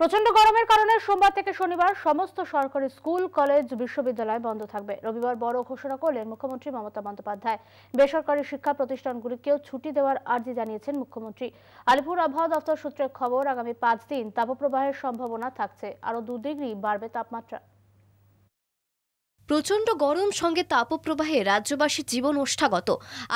প্রচন্ড গরমের কারণে সোমবার থেকে শনিবার সমস্ত সরকারি স্কুল কলেজ বিশ্ববিদ্যালয় বন্ধ থাকবে রবিবার বড় ঘোষণা করলেন মুখ্যমন্ত্রী মমতা বন্দ্যোপাধ্যায় বেসরকারি শিক্ষা প্রতিষ্ঠানগুলিকেও ছুটি দেওয়ার আর্জি জানিয়েছেন মুখ্যমন্ত্রী আলিপুর আবহাওয়া দপ্তর সূত্রে খবর আগামী পাঁচ দিন তাপপ্রবাহের সম্ভাবনা থাকছে আরও দু ডিগ্রি বাড়বে তাপমাত্রা প্রচণ্ড গরম সঙ্গে তাপপ্রবাহে রাজ্যবাসীর জীবন ওষ্ঠাগত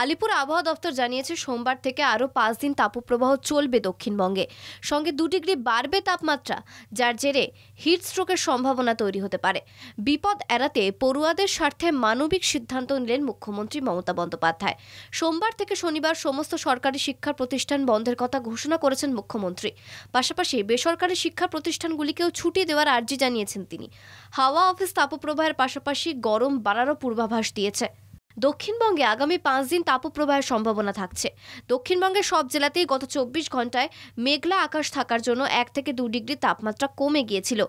আলিপুর আবহাওয়া দপ্তর জানিয়েছে সোমবার থেকে আরও পাঁচ দিন তাপপ্রবাহ চলবে দক্ষিণবঙ্গে সঙ্গে দু ডিগ্রি বাড়বে তাপমাত্রা যার জেরে হিট স্ট্রোকের সম্ভাবনা তৈরি হতে পারে বিপদ এড়াতে পড়ুয়াদের স্বার্থে মানবিক সিদ্ধান্ত নিলেন মুখ্যমন্ত্রী মমতা বন্দ্যোপাধ্যায় সোমবার থেকে শনিবার সমস্ত সরকারি শিক্ষা প্রতিষ্ঠান বন্ধের কথা ঘোষণা করেছেন মুখ্যমন্ত্রী পাশাপাশি বেসরকারি শিক্ষা প্রতিষ্ঠানগুলিকেও ছুটি দেওয়ার আর্জি জানিয়েছেন তিনি হাওয়া অফিস তাপপ্রবাহের পাশাপাশি পাশাপাশি গরম বাড়ারও পূর্বাভাস দিয়েছে দক্ষিণবঙ্গে আগামী পাঁচ দিন তাপপ্রবাহের সম্ভাবনা থাকছে দক্ষিণবঙ্গের সব জেলাতেই গত চব্বিশ ঘন্টায় মেঘলা আকাশ থাকার জন্য এক থেকে দু ডিগ্রি তাপমাত্রা কমে গিয়েছিল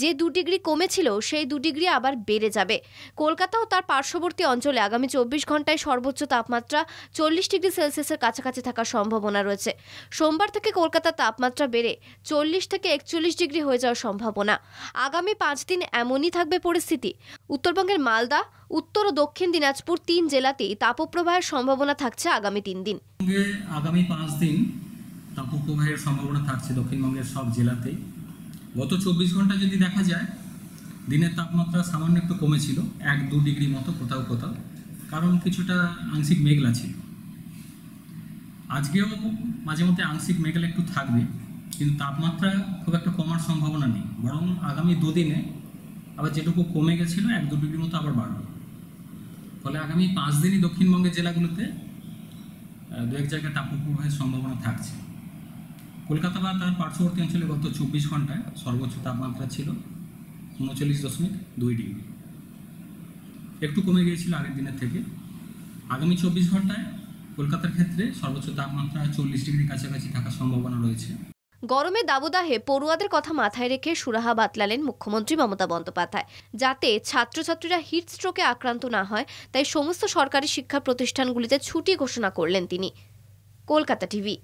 যে দু ডিগ্রি কমেছিল সেই দু ডিগ্রি আবার বেড়ে যাবে কলকাতা ও তার পার্শ্ববর্তী অঞ্চলে আগামী চব্বিশ ঘন্টায় সর্বোচ্চ তাপমাত্রা চল্লিশ ডিগ্রি সেলসিয়াসের কাছাকাছি থাকার সম্ভাবনা রয়েছে সোমবার থেকে কলকাতার তাপমাত্রা বেড়ে চল্লিশ থেকে একচল্লিশ ডিগ্রি হয়ে যাওয়ার সম্ভাবনা আগামী পাঁচ দিন এমনই থাকবে পরিস্থিতি উত্তরবঙ্গের মালদা উত্তর ও দক্ষিণ দিনাজপুর তিন জেলাতেই তাপপ্রবাহের সম্ভাবনা থাকছে আগামী তিন দিন আগামী পাঁচ দিন তাপপ্রবাহের সম্ভাবনা থাকছে দক্ষিণবঙ্গের সব জেলাতেই গত চব্বিশ ঘন্টা যদি দেখা যায় দিনের তাপমাত্রা সামান্য একটু কমেছিল এক দু ডিগ্রি মতো কোথাও কোথাও কারণ কিছুটা আংশিক মেঘলা ছিল আজকেও মাঝে মধ্যে আংশিক মেঘলা একটু থাকবে কিন্তু তাপমাত্রা খুব একটা কমার সম্ভাবনা নেই বরং আগামী দুদিনে আবার যেটুকু কমে গেছিলো এক দু ডিগ্রি মতো আবার বাড়বে ফলে আগামী পাঁচ দিনই দক্ষিণবঙ্গের জেলাগুলোতে দু এক জায়গায় তাপপ্রবাহের সম্ভাবনা থাকছে কলকাতা বা তার পার্শ্ববর্তী অঞ্চলে গত চব্বিশ ঘন্টায় সর্বোচ্চ তাপমাত্রা ছিল উনচল্লিশ দশমিক দুই ডিগ্রি একটু কমে গিয়েছিল আগের দিনের থেকে আগামী চব্বিশ ঘন্টায় কলকাতার ক্ষেত্রে সর্বোচ্চ তাপমাত্রা চল্লিশ ডিগ্রি কাছাকাছি থাকার সম্ভাবনা রয়েছে গরমে দাবদাহে পড়ুয়াদের কথা মাথায় রেখে সুরাহা বাতলালেন মুখ্যমন্ত্রী মমতা বন্দ্যোপাধ্যায় যাতে ছাত্রছাত্রীরা হিট স্ট্রোকে আক্রান্ত না হয় তাই সমস্ত সরকারি শিক্ষা প্রতিষ্ঠানগুলিতে ছুটি ঘোষণা করলেন তিনি কলকাতা টিভি